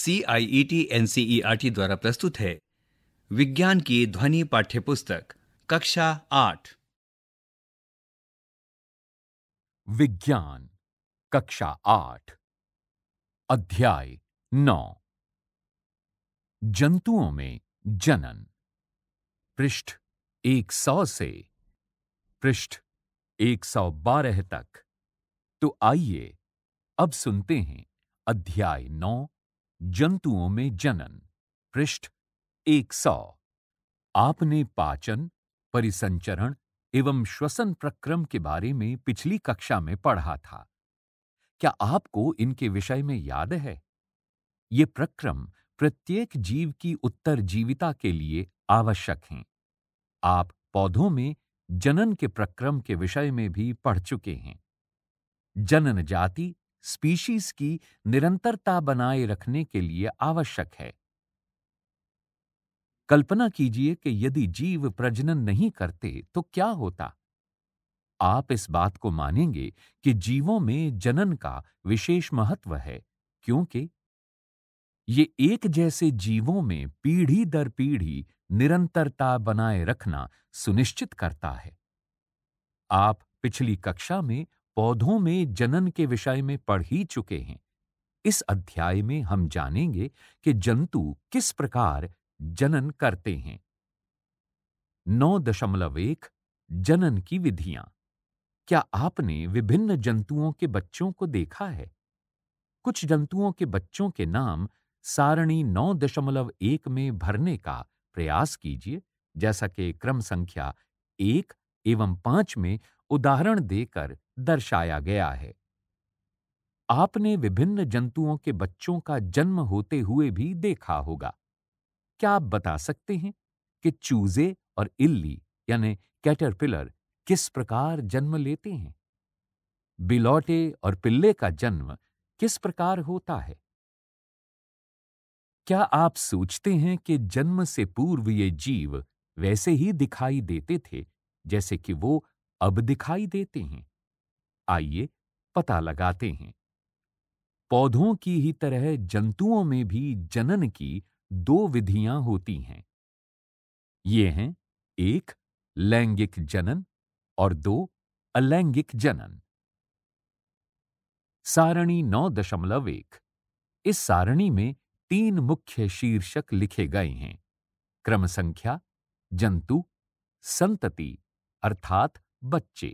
C I E T N C E R T द्वारा प्रस्तुत है विज्ञान की ध्वनि पाठ्य पुस्तक कक्षा आठ विज्ञान कक्षा आठ अध्याय नौ जंतुओं में जनन पृष्ठ एक सौ से पृष्ठ एक सौ बारह तक तो आइए अब सुनते हैं अध्याय नौ जंतुओं में जनन पृष्ठ 100 आपने पाचन परिसंचरण एवं श्वसन प्रक्रम के बारे में पिछली कक्षा में पढ़ा था क्या आपको इनके विषय में याद है ये प्रक्रम प्रत्येक जीव की उत्तर जीविता के लिए आवश्यक हैं आप पौधों में जनन के प्रक्रम के विषय में भी पढ़ चुके हैं जनन जाति स्पीशीज की निरंतरता बनाए रखने के लिए आवश्यक है कल्पना कीजिए कि यदि जीव प्रजनन नहीं करते तो क्या होता आप इस बात को मानेंगे कि जीवों में जनन का विशेष महत्व है क्योंकि ये एक जैसे जीवों में पीढ़ी दर पीढ़ी निरंतरता बनाए रखना सुनिश्चित करता है आप पिछली कक्षा में पौधों में जनन के विषय में पढ़ ही चुके हैं इस अध्याय में हम जानेंगे कि जंतु किस प्रकार जनन करते हैं नौ दशमलव एक जनन की विधियां क्या आपने विभिन्न जंतुओं के बच्चों को देखा है कुछ जंतुओं के बच्चों के नाम सारणी नौ दशमलव एक में भरने का प्रयास कीजिए जैसा कि क्रम संख्या एक एवं पांच में उदाहरण देकर दर्शाया गया है आपने विभिन्न जंतुओं के बच्चों का जन्म होते हुए भी देखा होगा क्या आप बता सकते हैं कि चूजे और इल्ली यानी कैटरपिलर किस प्रकार जन्म लेते हैं बिलौटे और पिल्ले का जन्म किस प्रकार होता है क्या आप सोचते हैं कि जन्म से पूर्व ये जीव वैसे ही दिखाई देते थे जैसे कि वो अब दिखाई देते हैं आइए पता लगाते हैं पौधों की ही तरह जंतुओं में भी जनन की दो विधियां होती हैं ये हैं एक लैंगिक जनन और दो अलैंगिक जनन सारणी नौ दशमलव एक इस सारणी में तीन मुख्य शीर्षक लिखे गए हैं क्रम संख्या जंतु संतति अर्थात बच्चे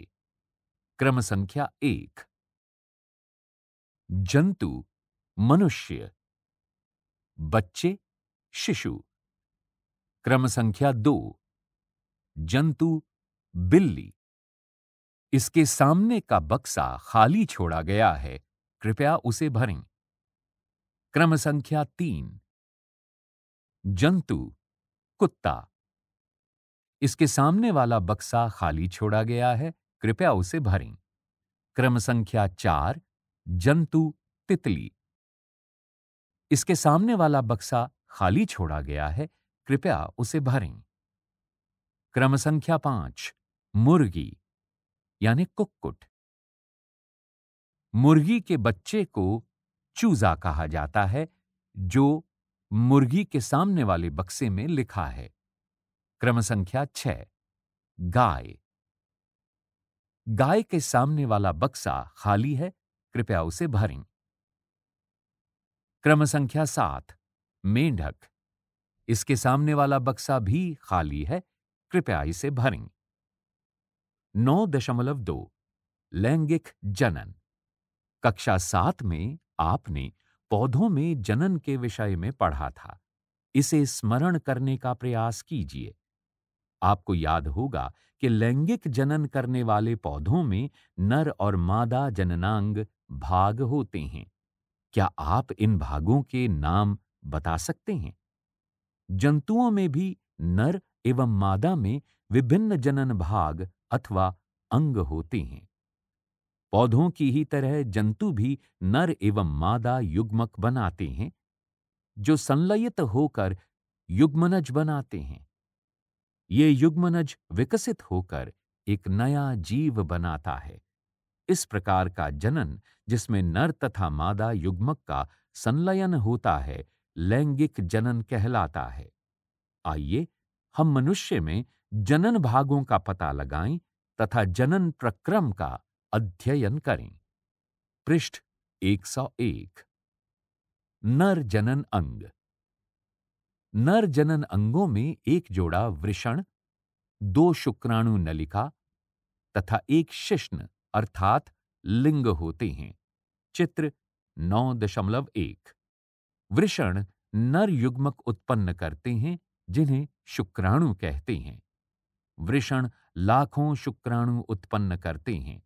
क्रम संख्या एक जंतु मनुष्य बच्चे शिशु क्रम संख्या दो जंतु बिल्ली इसके सामने का बक्सा खाली छोड़ा गया है कृपया उसे भरें क्रम संख्या तीन जंतु कुत्ता इसके सामने वाला बक्सा खाली छोड़ा गया है कृपया उसे भरें क्रम संख्या चार जंतु तितली इसके सामने वाला बक्सा खाली छोड़ा गया है कृपया उसे भरें क्रम संख्या पांच मुर्गी यानी कुक्कुट मुर्गी के बच्चे को चूजा कहा जाता है जो मुर्गी के सामने वाले बक्से में लिखा है क्रम संख्या छह गाय गाय के सामने वाला बक्सा खाली है कृपया उसे भरें क्रम संख्या सात मेंढक इसके सामने वाला बक्सा भी खाली है कृपया इसे भरें नौ दशमलव दो लैंगिक जनन कक्षा सात में आपने पौधों में जनन के विषय में पढ़ा था इसे स्मरण करने का प्रयास कीजिए आपको याद होगा कि लैंगिक जनन करने वाले पौधों में नर और मादा जननांग भाग होते हैं क्या आप इन भागों के नाम बता सकते हैं जंतुओं में भी नर एवं मादा में विभिन्न जनन भाग अथवा अंग होते हैं पौधों की ही तरह जंतु भी नर एवं मादा युग्मक बनाते हैं जो संलयित होकर युग्मनज बनाते हैं ये युग्मनज विकसित होकर एक नया जीव बनाता है इस प्रकार का जनन जिसमें नर तथा मादा युग्मक का संलयन होता है लैंगिक जनन कहलाता है आइए हम मनुष्य में जनन भागों का पता लगाएं तथा जनन प्रक्रम का अध्ययन करें पृष्ठ 101 नर जनन अंग नर जनन अंगों में एक जोड़ा वृषण दो शुक्राणु नलिका तथा एक शिश्न अर्थात लिंग होते हैं चित्र नौ दशमलव एक वृषण नर युग्मक उत्पन्न करते हैं जिन्हें शुक्राणु कहते हैं वृषण लाखों शुक्राणु उत्पन्न करते हैं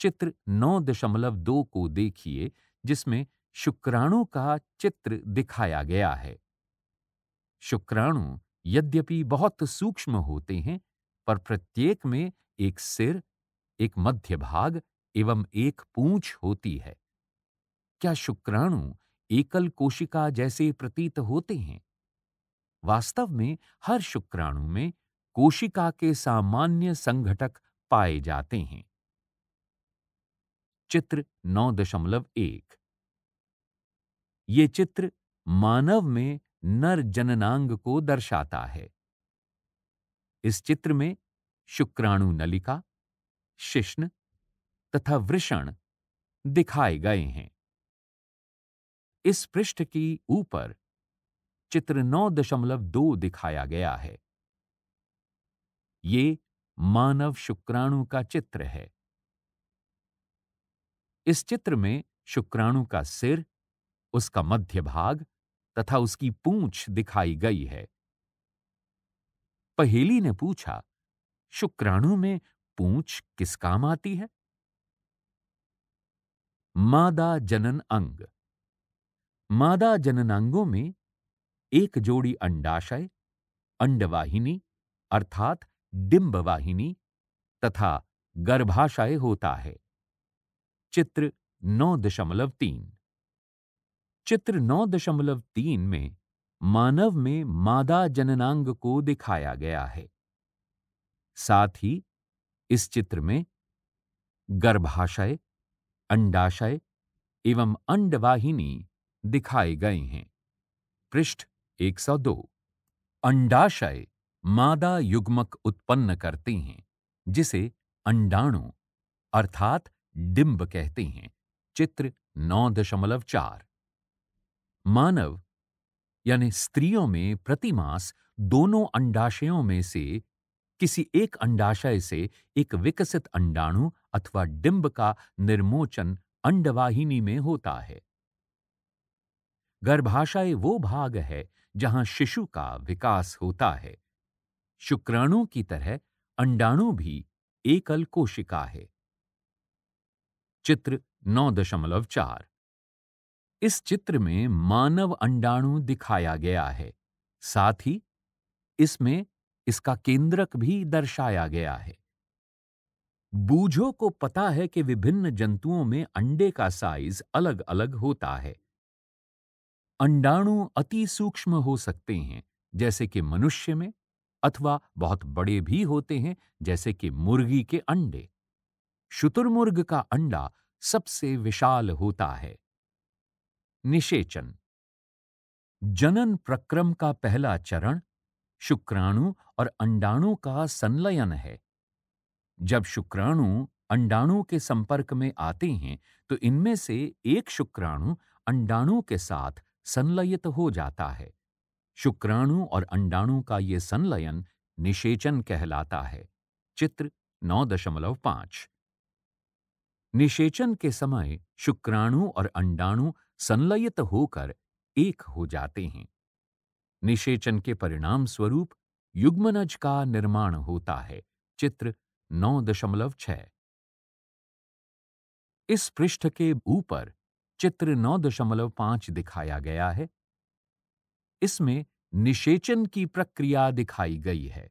चित्र नौ दशमलव दो को देखिए जिसमें शुक्राणु का चित्र दिखाया गया है शुक्राणु यद्यपि बहुत सूक्ष्म होते हैं पर प्रत्येक में एक सिर एक मध्य भाग एवं एक पूंछ होती है क्या शुक्राणु एकल कोशिका जैसे प्रतीत होते हैं वास्तव में हर शुक्राणु में कोशिका के सामान्य संघटक पाए जाते हैं चित्र 9.1 ये चित्र मानव में नर जननांग को दर्शाता है इस चित्र में शुक्राणु नलिका शिश्न तथा वृषण दिखाए गए हैं इस पृष्ठ की ऊपर चित्र नौ दशमलव दो दिखाया गया है ये मानव शुक्राणु का चित्र है इस चित्र में शुक्राणु का सिर उसका मध्य भाग तथा उसकी पूंछ दिखाई गई है पहेली ने पूछा शुक्राणु में पूंछ किस काम आती है मादा जनन अंग मादा जननांगों में एक जोड़ी अंडाशय अंडवाहिनी अर्थात डिंबवाहिनी तथा गर्भाशय होता है चित्र नौ दशमलव तीन चित्र 9.3 में मानव में मादा जननांग को दिखाया गया है साथ ही इस चित्र में गर्भाशय अंडाशय एवं अंडवाहिनी दिखाए गए हैं पृष्ठ 102 अंडाशय मादा युग्मक उत्पन्न करते हैं जिसे अंडाणु अर्थात डिंब कहते हैं चित्र 9.4 मानव यानी स्त्रियों में प्रतिमास दोनों अंडाशयों में से किसी एक अंडाशय से एक विकसित अंडाणु अथवा डिंब का निर्मोचन अंडवाहिनी में होता है गर्भाशय वो भाग है जहां शिशु का विकास होता है शुक्राणु की तरह अंडाणु भी एकल कोशिका है चित्र नौ दशमलव चार इस चित्र में मानव अंडाणु दिखाया गया है साथ ही इसमें इसका केंद्रक भी दर्शाया गया है बूझों को पता है कि विभिन्न जंतुओं में अंडे का साइज अलग अलग होता है अंडाणु अति सूक्ष्म हो सकते हैं जैसे कि मनुष्य में अथवा बहुत बड़े भी होते हैं जैसे कि मुर्गी के अंडे शुतुरमुर्ग का अंडा सबसे विशाल होता है निषेचन जनन प्रक्रम का पहला चरण शुक्राणु और अंडाणु का संलयन है जब शुक्राणु अंडाणु के संपर्क में आते हैं तो इनमें से एक शुक्राणु अंडाणु के साथ संलयित हो जाता है शुक्राणु और अंडाणु का ये संलयन निषेचन कहलाता है चित्र 9.5 निषेचन के समय शुक्राणु और अंडाणु संलयित होकर एक हो जाते हैं निषेचन के परिणाम स्वरूप युग्मनज का निर्माण होता है चित्र नौ दशमलव छ इस पृष्ठ के ऊपर चित्र नौ दशमलव पांच दिखाया गया है इसमें निषेचन की प्रक्रिया दिखाई गई है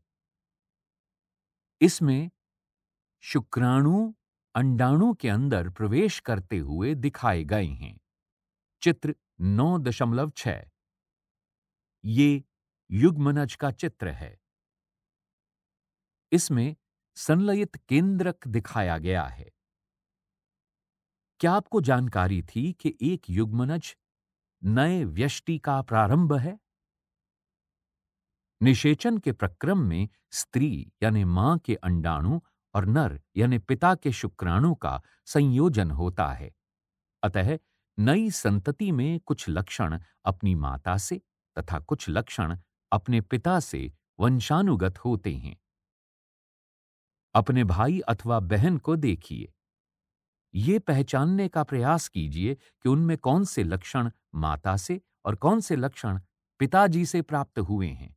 इसमें शुक्राणु अंडाणु के अंदर प्रवेश करते हुए दिखाए गए हैं चित्र नौ दशमलव छ ये युग्मनज का चित्र है इसमें संलयित केंद्रक दिखाया गया है क्या आपको जानकारी थी कि एक युग्मनज नए व्यष्टि का प्रारंभ है निषेचन के प्रक्रम में स्त्री यानी मां के अंडाणु और नर यानी पिता के शुक्राणु का संयोजन होता है अतः नई संतति में कुछ लक्षण अपनी माता से तथा कुछ लक्षण अपने पिता से वंशानुगत होते हैं अपने भाई अथवा बहन को देखिए ये पहचानने का प्रयास कीजिए कि उनमें कौन से लक्षण माता से और कौन से लक्षण पिताजी से प्राप्त हुए हैं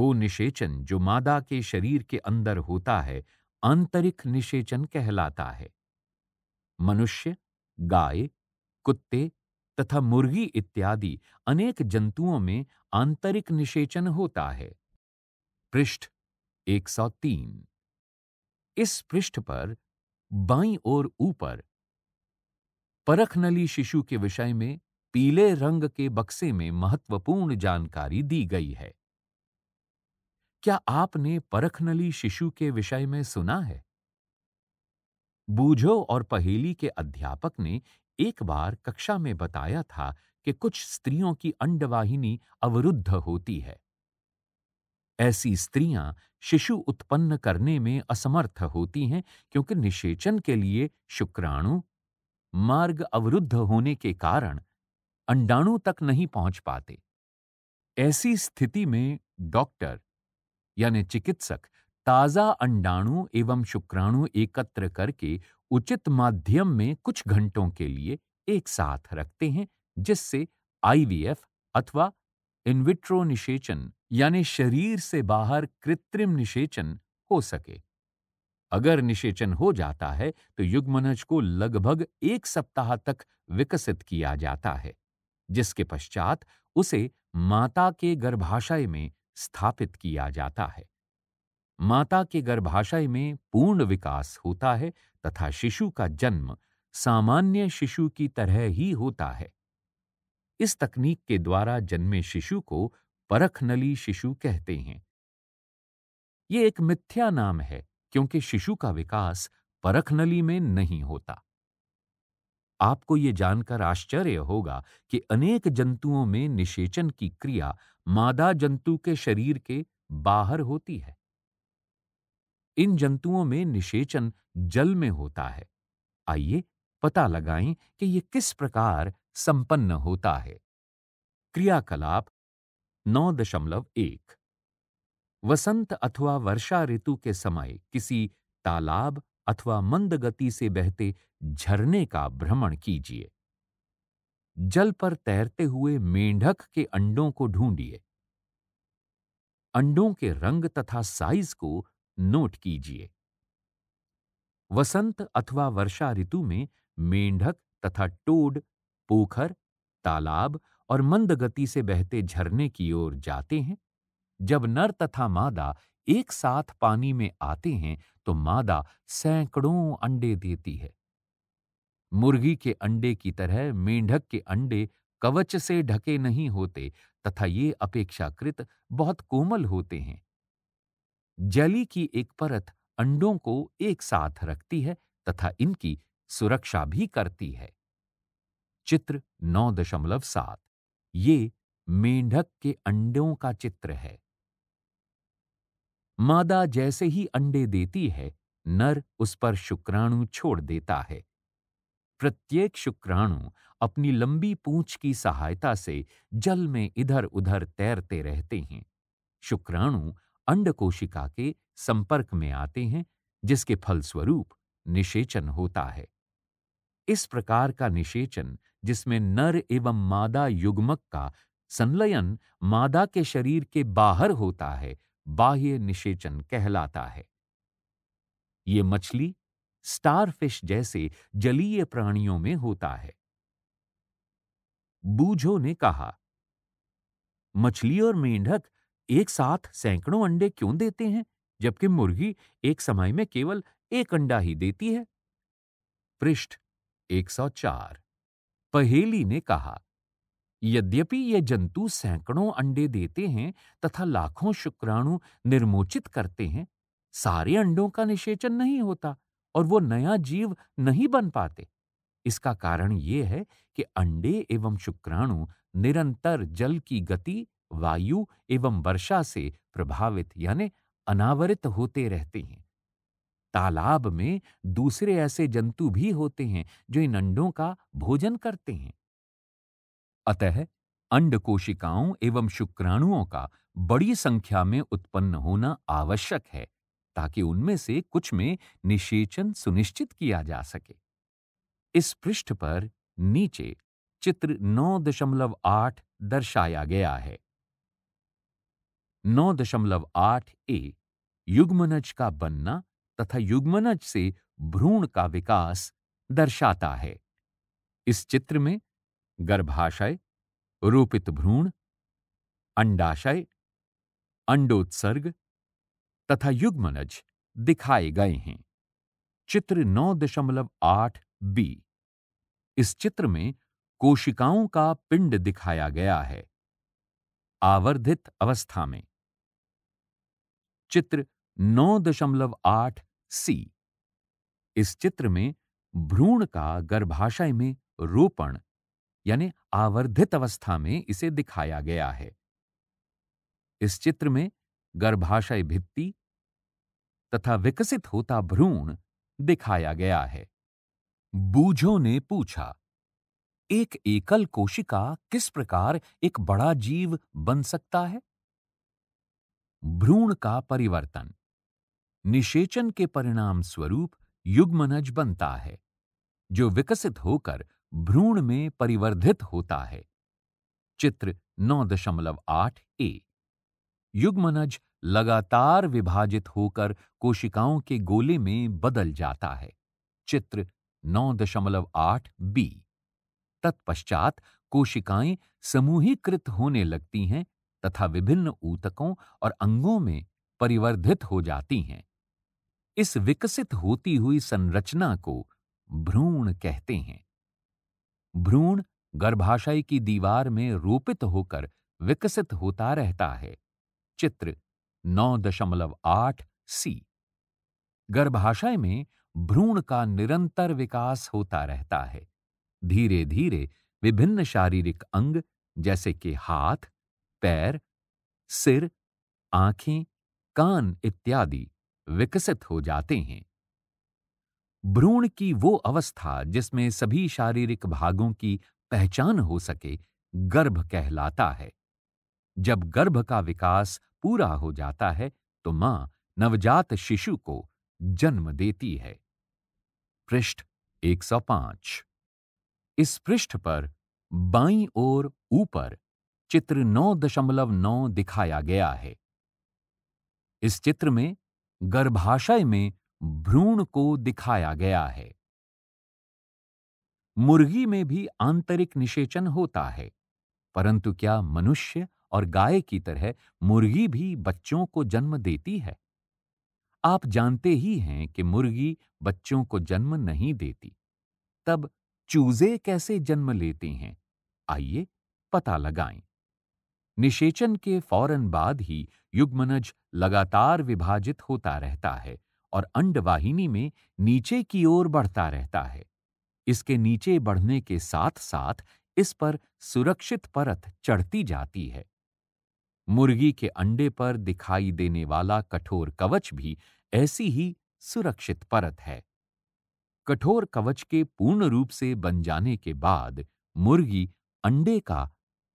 वो निषेचन जो मादा के शरीर के अंदर होता है आंतरिक निषेचन कहलाता है मनुष्य गाय कुत्ते तथा मुर्गी इत्यादि अनेक जंतुओं में आंतरिक निषेचन होता है पृष्ठ 103 इस पृष्ठ पर बाई और ऊपर परखनली शिशु के विषय में पीले रंग के बक्से में महत्वपूर्ण जानकारी दी गई है क्या आपने परखनली शिशु के विषय में सुना है बूझो और पहेली के अध्यापक ने एक बार कक्षा में बताया था कि कुछ स्त्रियों की अंडवाहिनी अवरुद्ध होती है ऐसी स्त्रियां शिशु उत्पन्न करने में असमर्थ होती हैं क्योंकि निषेचन के लिए शुक्राणु मार्ग अवरुद्ध होने के कारण अंडाणु तक नहीं पहुंच पाते ऐसी स्थिति में डॉक्टर यानी चिकित्सक ताजा अंडाणु एवं शुक्राणु एकत्र करके उचित माध्यम में कुछ घंटों के लिए एक साथ रखते हैं जिससे आईवीएफ अथवा इनविट्रो निषेचन यानी शरीर से बाहर कृत्रिम निषेचन हो सके अगर निषेचन हो जाता है तो युग्मनज को लगभग एक सप्ताह तक विकसित किया जाता है जिसके पश्चात उसे माता के गर्भाशय में स्थापित किया जाता है माता के गर्भाशय में पूर्ण विकास होता है तथा शिशु का जन्म सामान्य शिशु की तरह ही होता है इस तकनीक के द्वारा जन्मे शिशु को परखनली शिशु कहते हैं ये एक मिथ्या नाम है क्योंकि शिशु का विकास परखनली में नहीं होता आपको ये जानकर आश्चर्य होगा कि अनेक जंतुओं में निषेचन की क्रिया मादा जंतु के शरीर के बाहर होती है इन जंतुओं में निषेचन जल में होता है आइए पता लगाएं कि ये किस प्रकार संपन्न होता है क्रियाकलाप 9.1 वसंत अथवा वर्षा ऋतु के समय किसी तालाब अथवा मंद गति से बहते झरने का भ्रमण कीजिए जल पर तैरते हुए मेंढक के अंडों को ढूंढिए अंडों के रंग तथा साइज को नोट कीजिए वसंत अथवा वर्षा ऋतु में मेंढक तथा टोड पोखर तालाब और मंद गति से बहते झरने की ओर जाते हैं जब नर तथा मादा एक साथ पानी में आते हैं तो मादा सैकड़ों अंडे देती है मुर्गी के अंडे की तरह मेंढक के अंडे कवच से ढके नहीं होते तथा ये अपेक्षाकृत बहुत कोमल होते हैं जली की एक परत अंडों को एक साथ रखती है तथा इनकी सुरक्षा भी करती है चित्र नौ दशमलव सात ये मेंढक के अंडों का चित्र है मादा जैसे ही अंडे देती है नर उस पर शुक्राणु छोड़ देता है प्रत्येक शुक्राणु अपनी लंबी पूंछ की सहायता से जल में इधर उधर तैरते रहते हैं शुक्राणु अंडकोशिका के संपर्क में आते हैं जिसके फलस्वरूप निषेचन होता है इस प्रकार का निषेचन जिसमें नर एवं मादा युग्मक का संलयन मादा के शरीर के बाहर होता है बाह्य निषेचन कहलाता है ये मछली स्टारफिश जैसे जलीय प्राणियों में होता है बूझो ने कहा मछली और मेंढक एक साथ सैकड़ों अंडे क्यों देते हैं जबकि मुर्गी एक समय में केवल एक अंडा ही देती है पृष्ठ 104 पहेली ने कहा यद्यपि ये जंतु सैकड़ों अंडे देते हैं तथा लाखों शुक्राणु निर्मोचित करते हैं सारे अंडों का निषेचन नहीं होता और वो नया जीव नहीं बन पाते इसका कारण ये है कि अंडे एवं शुक्राणु निरंतर जल की गति वायु एवं वर्षा से प्रभावित यानी अनावरित होते रहते हैं तालाब में दूसरे ऐसे जंतु भी होते हैं जो इन अंडों का भोजन करते हैं अतः अंड कोशिकाओं एवं शुक्राणुओं का बड़ी संख्या में उत्पन्न होना आवश्यक है ताकि उनमें से कुछ में निषेचन सुनिश्चित किया जा सके इस पृष्ठ पर नीचे चित्र 9.8 दर्शाया गया है नौ दशमलव आठ ए युग्मनज का बनना तथा युग्मनज से भ्रूण का विकास दर्शाता है इस चित्र में गर्भाशय रूपित भ्रूण अंडाशय अंडोत्सर्ग तथा युग्मनज दिखाए गए हैं चित्र 9.8 बी इस चित्र में कोशिकाओं का पिंड दिखाया गया है आवर्धित अवस्था में चित्र 9.8 सी इस चित्र में भ्रूण का गर्भाशय में रोपण यानी आवर्धित अवस्था में इसे दिखाया गया है इस चित्र में गर्भाशय भित्ति तथा विकसित होता भ्रूण दिखाया गया है बूझो ने पूछा एक एकल कोशिका किस प्रकार एक बड़ा जीव बन सकता है भ्रूण का परिवर्तन निषेचन के परिणाम स्वरूप युग्मनज बनता है जो विकसित होकर भ्रूण में परिवर्धित होता है चित्र नौ दशमलव आठ ए युग्मनज लगातार विभाजित होकर कोशिकाओं के गोले में बदल जाता है चित्र नौ दशमलव आठ बी तत्पश्चात कोशिकाएं समूहीकृत होने लगती हैं तथा विभिन्न ऊतकों और अंगों में परिवर्धित हो जाती हैं इस विकसित होती हुई संरचना को भ्रूण कहते हैं भ्रूण गर्भाशय की दीवार में रोपित होकर विकसित होता रहता है चित्र 9.8 सी गर्भाशय में भ्रूण का निरंतर विकास होता रहता है धीरे धीरे विभिन्न शारीरिक अंग जैसे कि हाथ पैर सिर आंखें कान इत्यादि विकसित हो जाते हैं भ्रूण की वो अवस्था जिसमें सभी शारीरिक भागों की पहचान हो सके गर्भ कहलाता है जब गर्भ का विकास पूरा हो जाता है तो मां नवजात शिशु को जन्म देती है पृष्ठ 105 इस पृष्ठ पर बाईं ओर ऊपर चित्र 9.9 दिखाया गया है इस चित्र में गर्भाशय में भ्रूण को दिखाया गया है मुर्गी में भी आंतरिक निषेचन होता है परंतु क्या मनुष्य और गाय की तरह मुर्गी भी बच्चों को जन्म देती है आप जानते ही हैं कि मुर्गी बच्चों को जन्म नहीं देती तब चूजे कैसे जन्म लेते हैं आइए पता लगाएं निषेचन के फौरन बाद ही युग्मनज लगातार विभाजित होता रहता है और अंडवाहिनी में नीचे की ओर बढ़ता रहता है इसके नीचे बढ़ने के साथ साथ इस पर सुरक्षित परत चढ़ती जाती है मुर्गी के अंडे पर दिखाई देने वाला कठोर कवच भी ऐसी ही सुरक्षित परत है कठोर कवच के पूर्ण रूप से बन जाने के बाद मुर्गी अंडे का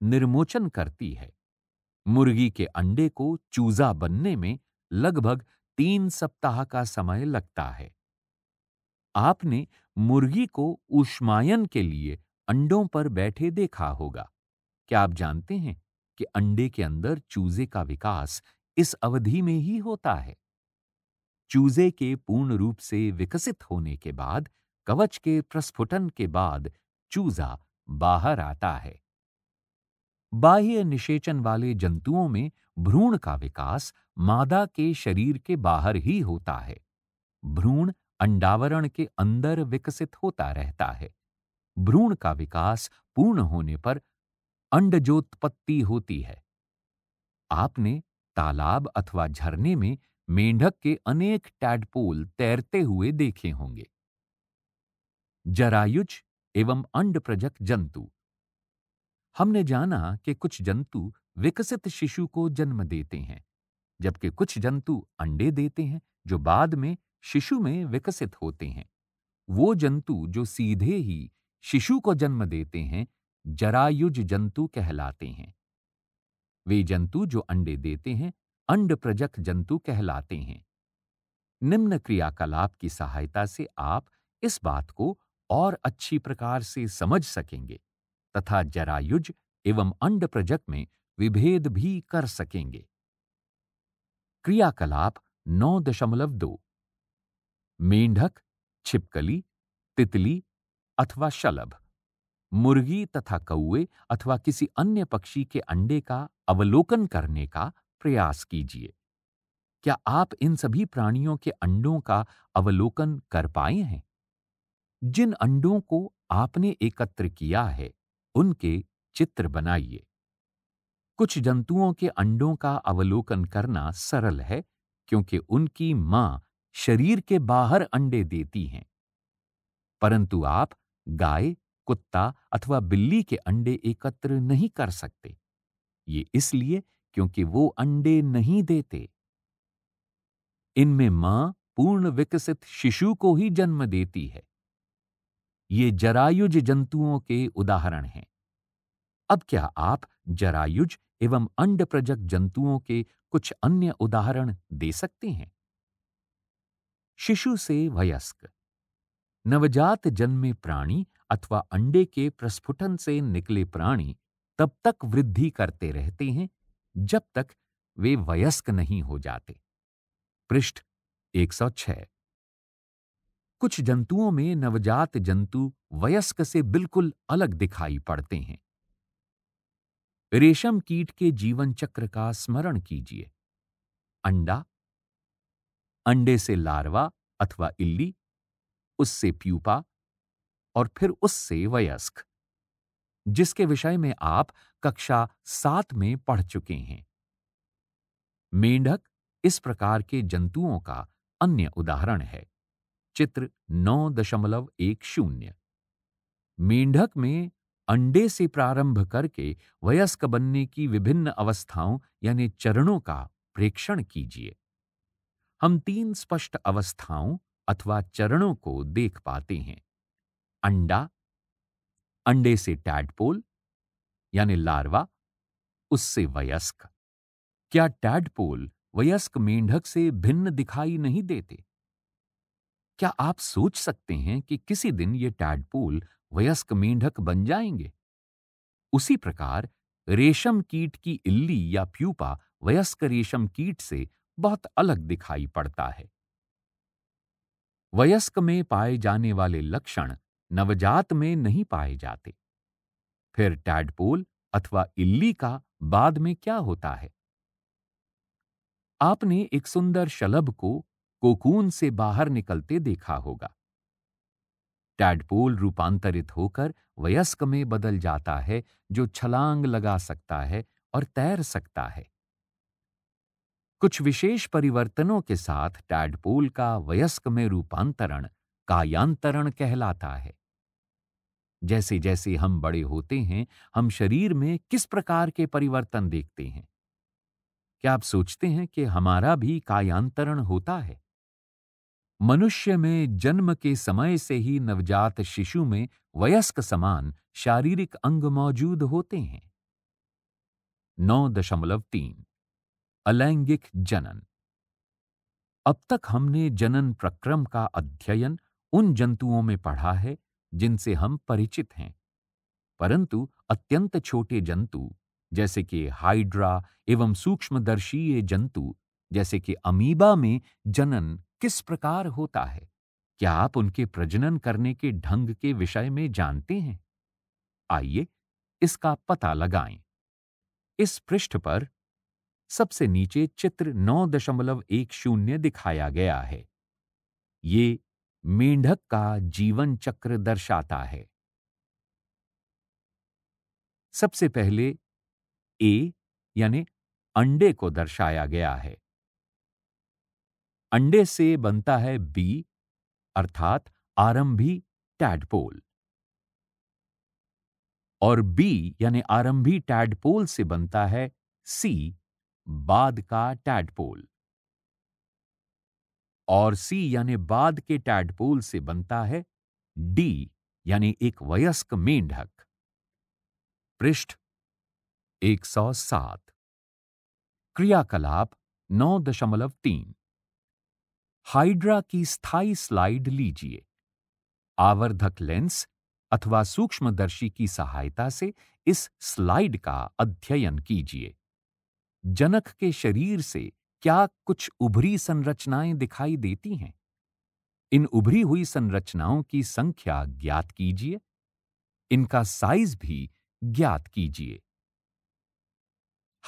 निर्मोचन करती है मुर्गी के अंडे को चूजा बनने में लगभग तीन सप्ताह का समय लगता है आपने मुर्गी को उष्मायन के लिए अंडों पर बैठे देखा होगा क्या आप जानते हैं कि अंडे के अंदर चूजे का विकास इस अवधि में ही होता है चूजे के पूर्ण रूप से विकसित होने के बाद कवच के प्रस्फुटन के बाद चूजा बाहर आता है बाह्य निषेचन वाले जंतुओं में भ्रूण का विकास मादा के शरीर के बाहर ही होता है भ्रूण अंडावरण के अंदर विकसित होता रहता है भ्रूण का विकास पूर्ण होने पर अंडजोत्पत्ति होती है आपने तालाब अथवा झरने में मेंढक के अनेक टैडपोल तैरते हुए देखे होंगे जरायुज एवं अंड प्रजक जंतु हमने जाना कि कुछ जंतु विकसित शिशु को जन्म देते हैं जबकि कुछ जंतु अंडे देते हैं जो बाद में शिशु में विकसित होते हैं वो जंतु जो सीधे ही शिशु को जन्म देते हैं जरायुज जंतु कहलाते हैं वे जंतु जो अंडे देते हैं अंड प्रजक जंतु कहलाते हैं निम्न क्रियाकलाप की सहायता से आप इस बात को और अच्छी प्रकार से समझ सकेंगे तथा जरायुज एवं अंड प्रजक में विभेद भी कर सकेंगे क्रियाकलाप नौ दशमलव दो मेंढक छिपकली तितली अथवा शलभ मुर्गी तथा कौए अथवा किसी अन्य पक्षी के अंडे का अवलोकन करने का प्रयास कीजिए क्या आप इन सभी प्राणियों के अंडों का अवलोकन कर पाए हैं जिन अंडों को आपने एकत्र किया है उनके चित्र बनाइए कुछ जंतुओं के अंडों का अवलोकन करना सरल है क्योंकि उनकी मां शरीर के बाहर अंडे देती हैं परंतु आप गाय कुत्ता अथवा बिल्ली के अंडे एकत्र नहीं कर सकते ये इसलिए क्योंकि वो अंडे नहीं देते इनमें मां पूर्ण विकसित शिशु को ही जन्म देती है ये जरायुज जंतुओं के उदाहरण हैं अब क्या आप जरायुज एवं अंड प्रजक जंतुओं के कुछ अन्य उदाहरण दे सकते हैं शिशु से वयस्क नवजात जन्मे प्राणी अथवा अंडे के प्रस्फुटन से निकले प्राणी तब तक वृद्धि करते रहते हैं जब तक वे वयस्क नहीं हो जाते पृष्ठ 106 कुछ जंतुओं में नवजात जंतु वयस्क से बिल्कुल अलग दिखाई पड़ते हैं रेशम कीट के जीवन चक्र का स्मरण कीजिए अंडा अंडे से लार्वा अथवा इल्ली उससे प्यूपा और फिर उससे वयस्क जिसके विषय में आप कक्षा सात में पढ़ चुके हैं मेंढक इस प्रकार के जंतुओं का अन्य उदाहरण है चित्र नौ दशमलव एक शून्य मेंढक में अंडे से प्रारंभ करके वयस्क बनने की विभिन्न अवस्थाओं यानी चरणों का प्रेक्षण कीजिए हम तीन स्पष्ट अवस्थाओं अथवा चरणों को देख पाते हैं अंडा अंडे से टैडपोल यानी लार्वा उससे वयस्क क्या टैडपोल वयस्क मेंढक से भिन्न दिखाई नहीं देते क्या आप सोच सकते हैं कि किसी दिन ये टैडपूल वयस्क मेंढक बन जाएंगे उसी प्रकार रेशम कीट की इल्ली या प्यूपा वयस्क रेशम कीट से बहुत अलग दिखाई पड़ता है वयस्क में पाए जाने वाले लक्षण नवजात में नहीं पाए जाते फिर टैडपोल अथवा इल्ली का बाद में क्या होता है आपने एक सुंदर शलभ को कोकून से बाहर निकलते देखा होगा टैडपोल रूपांतरित होकर वयस्क में बदल जाता है जो छलांग लगा सकता है और तैर सकता है कुछ विशेष परिवर्तनों के साथ टैडपोल का वयस्क में रूपांतरण कायांतरण कहलाता है जैसे जैसे हम बड़े होते हैं हम शरीर में किस प्रकार के परिवर्तन देखते हैं क्या आप सोचते हैं कि हमारा भी कायांतरण होता है मनुष्य में जन्म के समय से ही नवजात शिशु में वयस्क समान शारीरिक अंग मौजूद होते हैं नौ दशमलव तीन अलैंगिक जनन अब तक हमने जनन प्रक्रम का अध्ययन उन जंतुओं में पढ़ा है जिनसे हम परिचित हैं परंतु अत्यंत छोटे जंतु जैसे कि हाइड्रा एवं सूक्ष्मदर्शीय जंतु जैसे कि अमीबा में जनन किस प्रकार होता है क्या आप उनके प्रजनन करने के ढंग के विषय में जानते हैं आइए इसका पता लगाएं। इस पृष्ठ पर सबसे नीचे चित्र 9.10 दिखाया गया है ये मेंढक का जीवन चक्र दर्शाता है सबसे पहले ए यानी अंडे को दर्शाया गया है अंडे से बनता है बी अर्थात आरंभी टैडपोल और बी यानी आरंभी टैडपोल से बनता है सी बाद का टैडपोल और सी यानी बाद के टैडपोल से बनता है डी यानी एक वयस्क मेंढक पृष्ठ 107 क्रियाकलाप 9.3 हाइड्रा की स्थायी स्लाइड लीजिए आवर्धक लेंस अथवा सूक्ष्मदर्शी की सहायता से इस स्लाइड का अध्ययन कीजिए जनक के शरीर से क्या कुछ उभरी संरचनाएं दिखाई देती हैं इन उभरी हुई संरचनाओं की संख्या ज्ञात कीजिए इनका साइज भी ज्ञात कीजिए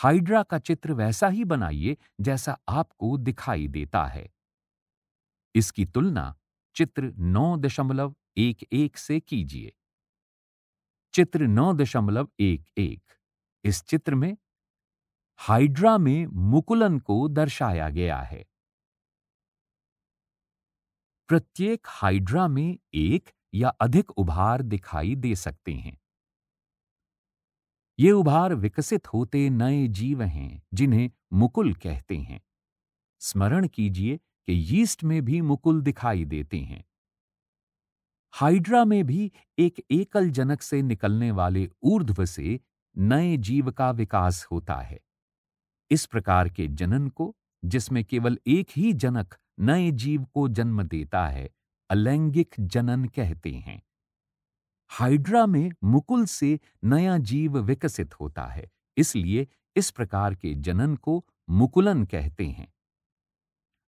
हाइड्रा का चित्र वैसा ही बनाइए जैसा आपको दिखाई देता है इसकी तुलना चित्र नौ दशमलव एक एक से कीजिए चित्र नौ दशमलव एक एक इस चित्र में हाइड्रा में मुकुलन को दर्शाया गया है प्रत्येक हाइड्रा में एक या अधिक उभार दिखाई दे सकते हैं ये उभार विकसित होते नए जीव हैं जिन्हें मुकुल कहते हैं स्मरण कीजिए कि यीस्ट में भी मुकुल दिखाई देते हैं हाइड्रा में भी एक एकल जनक से निकलने वाले ऊर्ध्व से नए जीव का विकास होता है इस प्रकार के जनन को जिसमें केवल एक ही जनक नए जीव को जन्म देता है अलैंगिक जनन कहते हैं हाइड्रा में मुकुल से नया जीव विकसित होता है इसलिए इस प्रकार के जनन को मुकुलन कहते हैं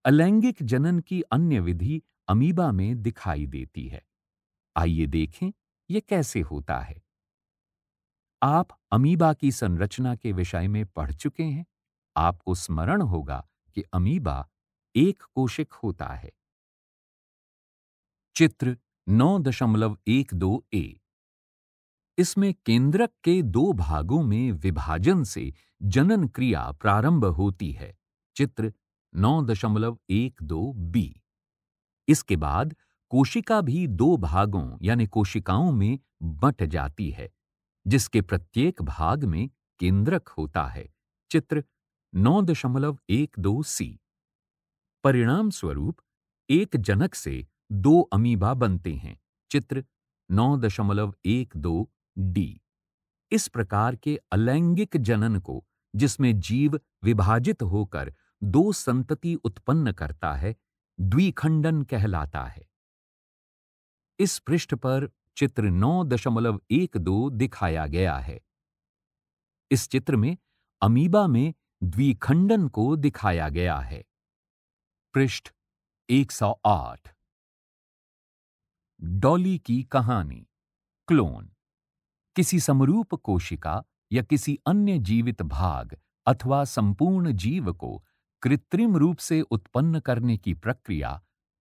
अलैंगिक जनन की अन्य विधि अमीबा में दिखाई देती है आइए देखें यह कैसे होता है आप अमीबा की संरचना के विषय में पढ़ चुके हैं आपको स्मरण होगा कि अमीबा एक कोशिक होता है चित्र नौ दशमलव एक दो ए इसमें केंद्रक के दो भागों में विभाजन से जनन क्रिया प्रारंभ होती है चित्र नौ दशमलव एक दो बी इसके बाद कोशिका भी दो भागों यानी कोशिकाओं में बट जाती है जिसके प्रत्येक भाग में केंद्रक होता है चित्र नौ दशमलव एक दो सी परिणाम स्वरूप एक जनक से दो अमीबा बनते हैं चित्र नौ दशमलव एक दो डी इस प्रकार के अलैंगिक जनन को जिसमें जीव विभाजित होकर दो संतति उत्पन्न करता है द्विखंडन कहलाता है इस पृष्ठ पर चित्र 9.12 दिखाया गया है इस चित्र में अमीबा में द्विखंडन को दिखाया गया है पृष्ठ 108 डॉली की कहानी क्लोन किसी समरूप कोशिका या किसी अन्य जीवित भाग अथवा संपूर्ण जीव को कृत्रिम रूप से उत्पन्न करने की प्रक्रिया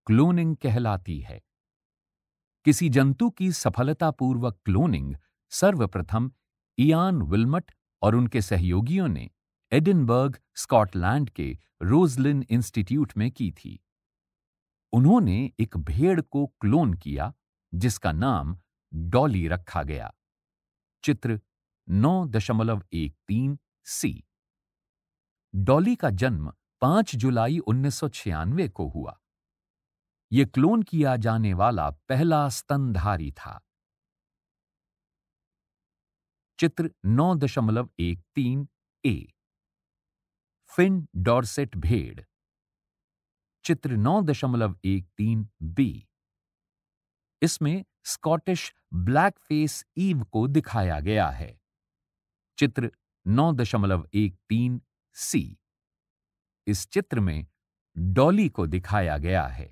क्लोनिंग कहलाती है किसी जंतु की सफलतापूर्वक क्लोनिंग सर्वप्रथम इयान विल्मट और उनके सहयोगियों ने एडिनबर्ग स्कॉटलैंड के रोजलिन इंस्टीट्यूट में की थी उन्होंने एक भेड़ को क्लोन किया जिसका नाम डॉली रखा गया चित्र 9.13 सी डॉली का जन्म पांच जुलाई उन्नीस को हुआ यह क्लोन किया जाने वाला पहला स्तनधारी था चित्र 9.13 ए फिन डॉर्सेट भेड़ चित्र 9.13 बी इसमें स्कॉटिश ब्लैक फेस ईव को दिखाया गया है चित्र 9.13 सी इस चित्र में डॉली को दिखाया गया है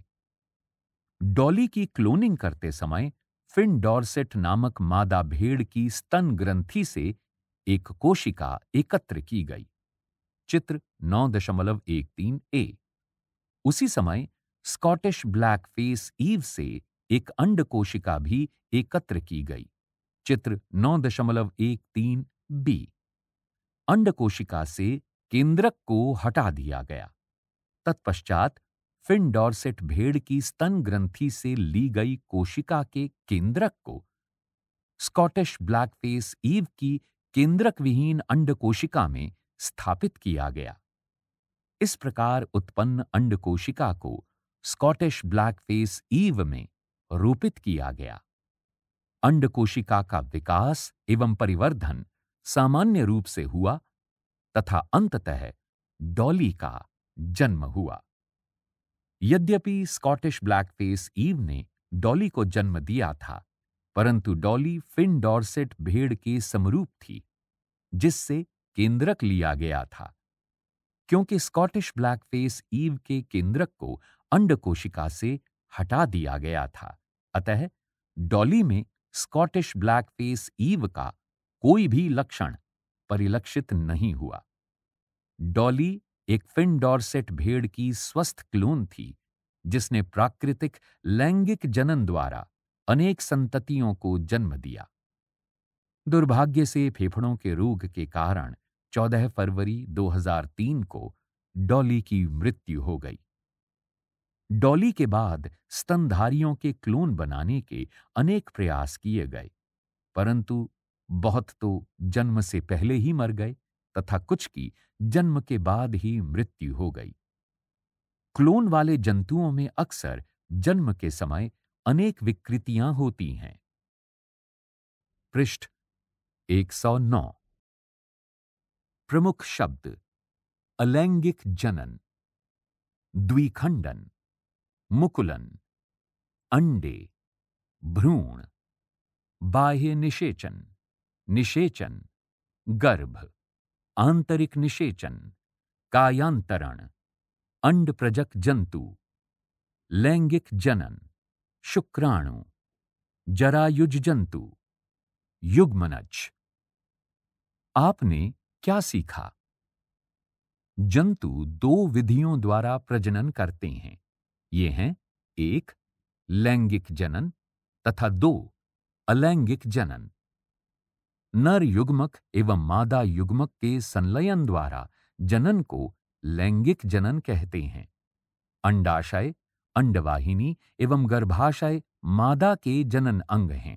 डॉली की क्लोनिंग करते समय फिन डॉर्सेट नामक मादा भेड़ की स्तन ग्रंथि से एक कोशिका एकत्र की गई चित्र 9.13 ए उसी समय स्कॉटिश ब्लैक फेस ईव से एक अंड कोशिका भी एकत्र की गई चित्र 9.13 बी अंड कोशिका से केंद्रक को हटा दिया गया तत्पश्चात फिन डॉर्सेट भेड़ की स्तन ग्रंथि से ली गई कोशिका के केंद्रक को स्कॉटिश ब्लैकफेस ईव की केंद्रक विहीन अंडकोशिका में स्थापित किया गया इस प्रकार उत्पन्न अंडकोशिका को स्कॉटिश ब्लैकफेस ईव में रूपित किया गया अंडकोशिका का विकास एवं परिवर्धन सामान्य रूप से हुआ तथा अंततः डॉली का जन्म हुआ यद्यपि स्कॉटिश ब्लैकफेस ईव ने डॉली को जन्म दिया था परंतु डॉली फिन डॉर्सेट भेड़ के समरूप थी जिससे केंद्रक लिया गया था क्योंकि स्कॉटिश ब्लैकफेस ईव के केंद्रक को अंडकोशिका से हटा दिया गया था अतः डॉली में स्कॉटिश ब्लैकफेस ईव का कोई भी लक्षण परिलक्षित नहीं हुआ डॉली एक फिनडॉरसेट भेड़ की स्वस्थ क्लोन थी जिसने प्राकृतिक लैंगिक जनन द्वारा अनेक संततियों को जन्म दिया दुर्भाग्य से फेफड़ों के रोग के कारण 14 फरवरी 2003 को डॉली की मृत्यु हो गई डॉली के बाद स्तनधारियों के क्लोन बनाने के अनेक प्रयास किए गए परंतु बहुत तो जन्म से पहले ही मर गए तथा कुछ की जन्म के बाद ही मृत्यु हो गई क्लोन वाले जंतुओं में अक्सर जन्म के समय अनेक विकृतियां होती हैं पृष्ठ 109 प्रमुख शब्द अलैंगिक जनन द्विखंडन मुकुलन अंडे भ्रूण बाह्य निषेचन निषेचन गर्भ आंतरिक निषेचन कायांतरण अंड प्रजक जंतु लैंगिक जनन शुक्राणु जरायुज जंतु युग्मनज आपने क्या सीखा जंतु दो विधियों द्वारा प्रजनन करते हैं ये हैं एक लैंगिक जनन तथा दो अलैंगिक जनन नर युग्मक एवं मादा युग्मक के संलयन द्वारा जनन को लैंगिक जनन कहते हैं अंडाशय अंडवाहिनी एवं गर्भाशय मादा के जनन अंग हैं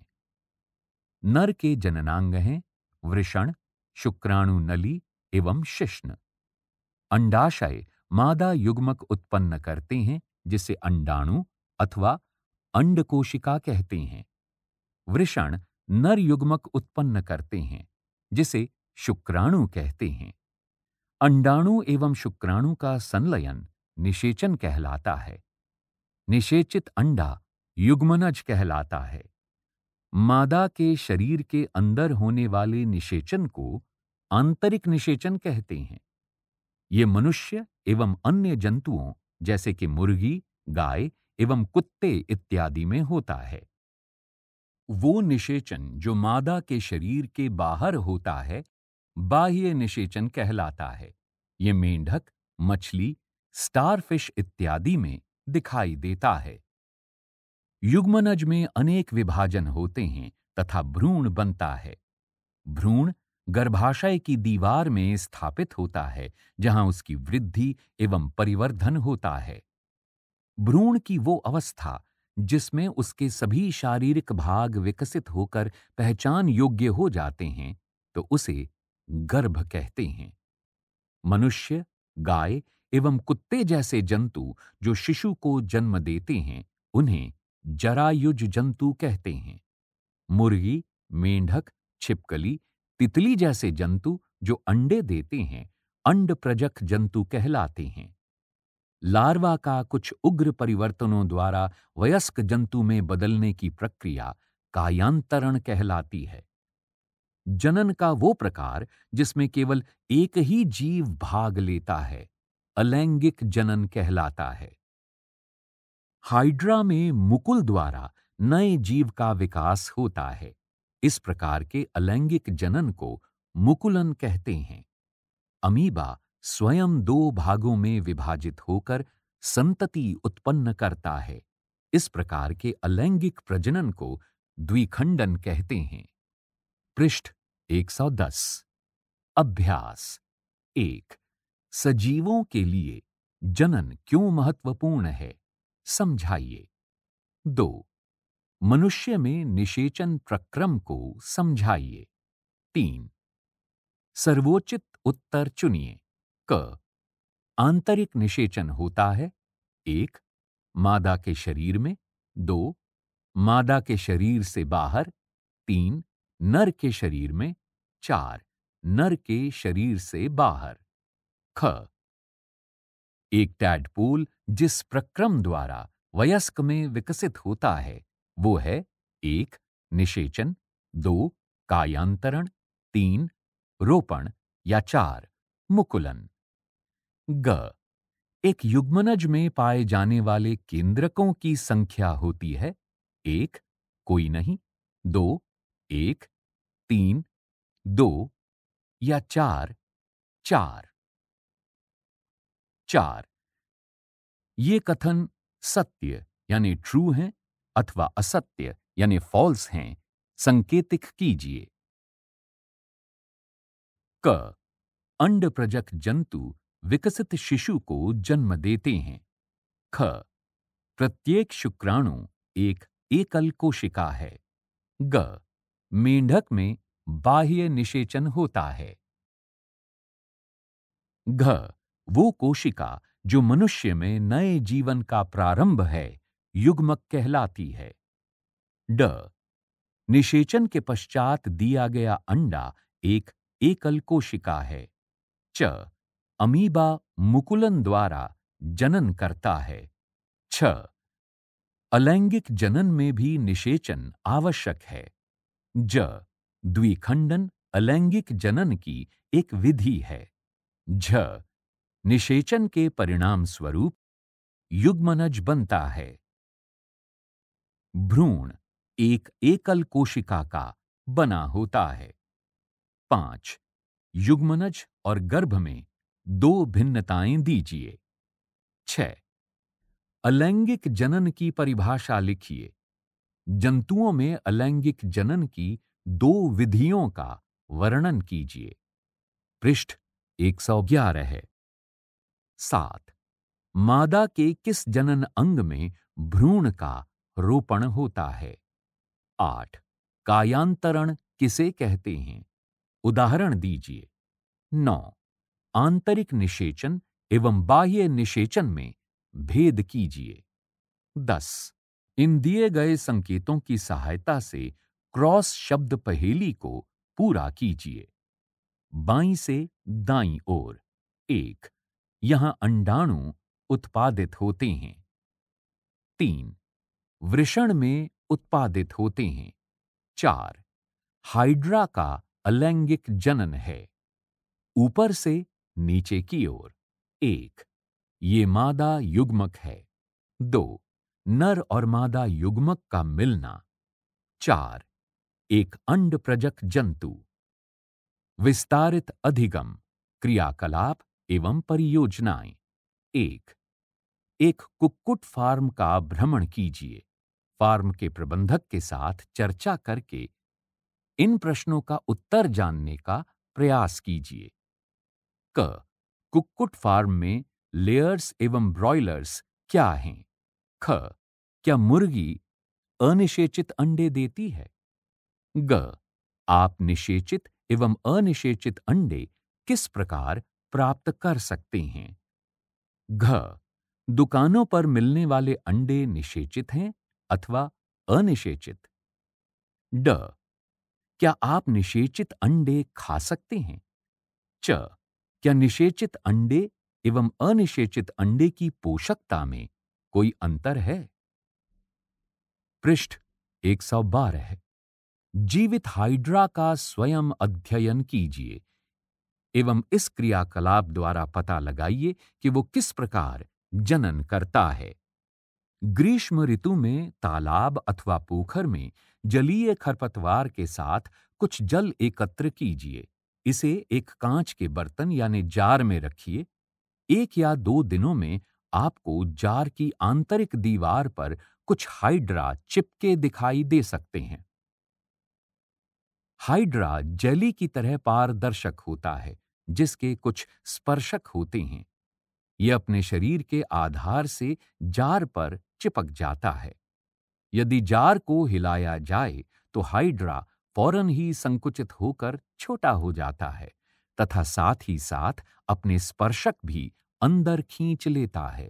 नर के जननांग हैं वृषण शुक्राणु नली एवं शिश्न अंडाशय मादा युग्मक उत्पन्न करते हैं जिसे अंडाणु अथवा अंडकोशिका कहते हैं वृषण नर युग्मक उत्पन्न करते हैं जिसे शुक्राणु कहते हैं अंडाणु एवं शुक्राणु का संलयन निषेचन कहलाता है निषेचित अंडा युग्मनज कहलाता है मादा के शरीर के अंदर होने वाले निषेचन को आंतरिक निषेचन कहते हैं ये मनुष्य एवं अन्य जंतुओं जैसे कि मुर्गी गाय एवं कुत्ते इत्यादि में होता है वो निषेचन जो मादा के शरीर के बाहर होता है बाह्य निषेचन कहलाता है ये मेंढक मछली स्टारफिश इत्यादि में दिखाई देता है युग्मनज में अनेक विभाजन होते हैं तथा भ्रूण बनता है भ्रूण गर्भाशय की दीवार में स्थापित होता है जहां उसकी वृद्धि एवं परिवर्धन होता है भ्रूण की वो अवस्था जिसमें उसके सभी शारीरिक भाग विकसित होकर पहचान योग्य हो जाते हैं तो उसे गर्भ कहते हैं मनुष्य गाय एवं कुत्ते जैसे जंतु जो शिशु को जन्म देते हैं उन्हें जरायुज जंतु कहते हैं मुर्गी मेंढक छिपकली तितली जैसे जंतु जो अंडे देते हैं अंड प्रजक जंतु कहलाते हैं लार्वा का कुछ उग्र परिवर्तनों द्वारा वयस्क जंतु में बदलने की प्रक्रिया कायांतरण कहलाती है जनन का वो प्रकार जिसमें केवल एक ही जीव भाग लेता है अलैंगिक जनन कहलाता है हाइड्रा में मुकुल द्वारा नए जीव का विकास होता है इस प्रकार के अलैंगिक जनन को मुकुलन कहते हैं अमीबा स्वयं दो भागों में विभाजित होकर संतति उत्पन्न करता है इस प्रकार के अलैंगिक प्रजनन को द्विखंडन कहते हैं पृष्ठ 110 अभ्यास एक सजीवों के लिए जनन क्यों महत्वपूर्ण है समझाइए दो मनुष्य में निषेचन प्रक्रम को समझाइए तीन सर्वोचित उत्तर चुनिए क आंतरिक निषेचन होता है एक मादा के शरीर में दो मादा के शरीर से बाहर तीन नर के शरीर में चार नर के शरीर से बाहर ख एक टैडपोल जिस प्रक्रम द्वारा वयस्क में विकसित होता है वो है एक निषेचन दो कायांतरण तीन रोपण या चार मुकुलन ग एक युग्मनज में पाए जाने वाले केंद्रकों की संख्या होती है एक कोई नहीं दो एक तीन दो या चार चार चार ये कथन सत्य यानी ट्रू हैं अथवा असत्य यानी फॉल्स हैं संकेतिक कीजिए क अंड प्रजक जंतु विकसित शिशु को जन्म देते हैं ख प्रत्येक शुक्राणु एक एकल कोशिका है ग मेंढक में बाह्य निषेचन होता है घ वो कोशिका जो मनुष्य में नए जीवन का प्रारंभ है युग्मक कहलाती है ड निषेचन के पश्चात दिया गया अंडा एक एकल कोशिका है च अमीबा मुकुलन द्वारा जनन करता है छ अलैंगिक जनन में भी निषेचन आवश्यक है ज द्विखंडन अलैंगिक जनन की एक विधि है झ निषेचन के परिणाम स्वरूप युग्मनज बनता है भ्रूण एक एकल कोशिका का बना होता है पांच युग्मनज और गर्भ में दो भिन्नताएं दीजिए छ अलैंगिक जनन की परिभाषा लिखिए जंतुओं में अलैंगिक जनन की दो विधियों का वर्णन कीजिए पृष्ठ 111 है सात मादा के किस जनन अंग में भ्रूण का रोपण होता है आठ कायांतरण किसे कहते हैं उदाहरण दीजिए नौ आंतरिक निषेचन एवं बाह्य निषेचन में भेद कीजिए दस इन दिए गए संकेतों की सहायता से क्रॉस शब्द पहेली को पूरा कीजिए बाई से दाई ओर एक यहां अंडाणु उत्पादित होते हैं तीन वृषण में उत्पादित होते हैं चार हाइड्रा का अलैंगिक जनन है ऊपर से नीचे की ओर एक ये मादा युग्मक है दो नर और मादा युग्मक का मिलना चार एक अंड प्रजक जंतु विस्तारित अधिगम क्रियाकलाप एवं परियोजनाएं एक एक कुक्कुट फार्म का भ्रमण कीजिए फार्म के प्रबंधक के साथ चर्चा करके इन प्रश्नों का उत्तर जानने का प्रयास कीजिए क कुक्कुट फार्म में लेयर्स एवं ब्रॉयलर्स क्या हैं ख क्या मुर्गी अनिषेचित अंडे देती है ग आप निषेचित एवं अनिषेचित अंडे किस प्रकार प्राप्त कर सकते हैं घ दुकानों पर मिलने वाले अंडे निषेचित हैं अथवा अनिषेचित ड क्या आप निषेचित अंडे खा सकते हैं च क्या निषेचित अंडे एवं अनिषेचित अंडे की पोषकता में कोई अंतर है पृष्ठ एक सौ बारह जीवित हाइड्रा का स्वयं अध्ययन कीजिए एवं इस क्रियाकलाप द्वारा पता लगाइए कि वो किस प्रकार जनन करता है ग्रीष्म ऋतु में तालाब अथवा पोखर में जलीय खरपतवार के साथ कुछ जल एकत्र कीजिए इसे एक कांच के बर्तन यानी जार में रखिए एक या दो दिनों में आपको जार की आंतरिक दीवार पर कुछ हाइड्रा चिपके दिखाई दे सकते हैं हाइड्रा जेली की तरह पारदर्शक होता है जिसके कुछ स्पर्शक होते हैं यह अपने शरीर के आधार से जार पर चिपक जाता है यदि जार को हिलाया जाए तो हाइड्रा फौरन ही संकुचित होकर छोटा हो जाता है तथा साथ ही साथ अपने स्पर्शक भी अंदर खींच लेता है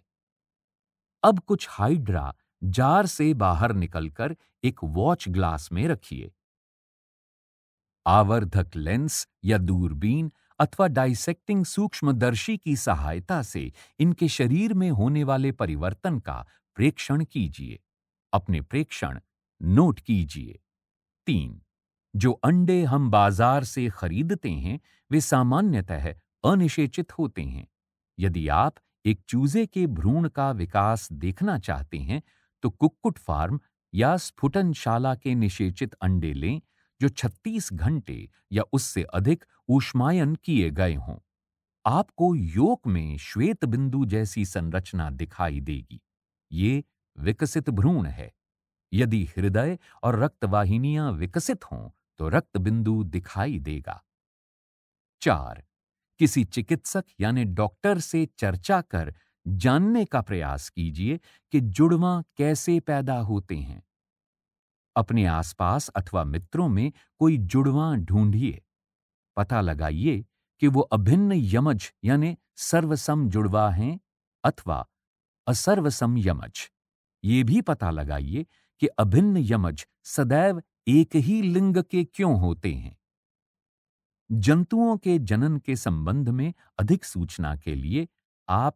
अब कुछ हाइड्रा जार से बाहर निकलकर एक वॉच ग्लास में रखिए आवर्धक लेंस या दूरबीन अथवा डाइसेक्टिंग सूक्ष्मदर्शी की सहायता से इनके शरीर में होने वाले परिवर्तन का प्रेक्षण कीजिए अपने प्रेक्षण नोट कीजिए तीन जो अंडे हम बाजार से खरीदते हैं वे सामान्यतः अनिषेचित होते हैं यदि आप एक चूजे के भ्रूण का विकास देखना चाहते हैं तो कुक्कुट फार्म या स्फुटनशाला के निषेचित अंडे लें जो 36 घंटे या उससे अधिक ऊष्मायन किए गए हों आपको योक में श्वेत बिंदु जैसी संरचना दिखाई देगी ये विकसित भ्रूण है यदि हृदय और रक्तवाहिनियां विकसित हों तो रक्त बिंदु दिखाई देगा चार किसी चिकित्सक यानी डॉक्टर से चर्चा कर जानने का प्रयास कीजिए कि जुड़वा कैसे पैदा होते हैं अपने आसपास अथवा मित्रों में कोई जुड़वा ढूंढिए पता लगाइए कि वो अभिन्न यमज यानी सर्वसम जुड़वा हैं अथवा असर्वसम यमज ये भी पता लगाइए कि अभिन्न यमज सदैव एक ही लिंग के क्यों होते हैं जंतुओं के जनन के संबंध में अधिक सूचना के लिए आप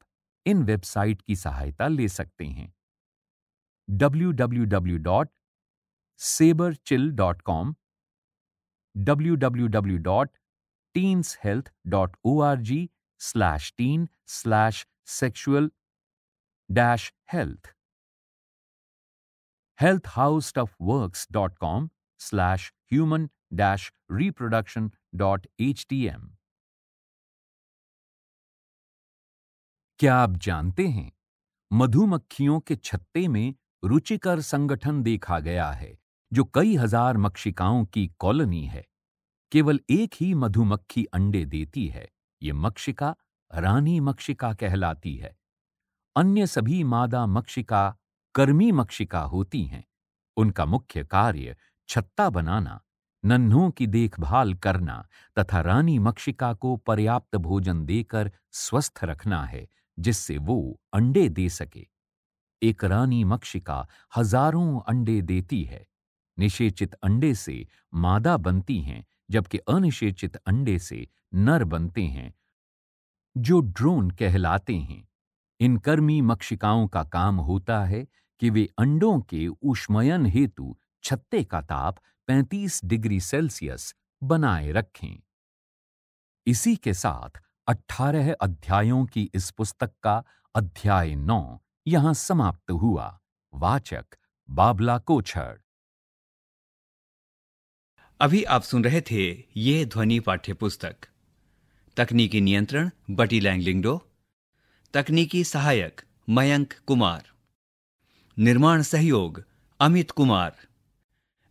इन वेबसाइट की सहायता ले सकते हैं www.saberchill.com www.teenshealth.org/teen/sexual-health healthhouseofworks.com slash human dash reproduction dot htm क्या आप जानते हैं मधुमक्खियों के छत्ते में रुचिकर संगठन देखा गया है जो कई हजार मक्षिकाओं की कॉलोनी है केवल एक ही मधुमक्खी अंडे देती है ये मक्षिका रानी मक्षिका कहलाती है अन्य सभी मादा मक्षिका कर्मी मक्षिका होती हैं उनका मुख्य कार्य छत्ता बनाना नन्हों की देखभाल करना तथा रानी मक्षिका को पर्याप्त भोजन देकर स्वस्थ रखना है जिससे वो अंडे दे सके एक रानी मक्षिका हजारों अंडे देती है निषेचित अंडे से मादा बनती हैं जबकि अनिषेचित अंडे से नर बनते हैं जो ड्रोन कहलाते हैं इन कर्मी मक्षिकाओं का काम होता है कि वे अंडों के उष्मयन हेतु छत्ते का ताप 35 डिग्री सेल्सियस बनाए रखें इसी के साथ 18 अध्यायों की इस पुस्तक का अध्याय 9 यहां समाप्त हुआ वाचक बाबला कोछड़ अभी आप सुन रहे थे ये ध्वनि पाठ्य पुस्तक तकनीकी नियंत्रण बटी लैंगलिंगडो तकनीकी सहायक मयंक कुमार निर्माण सहयोग अमित कुमार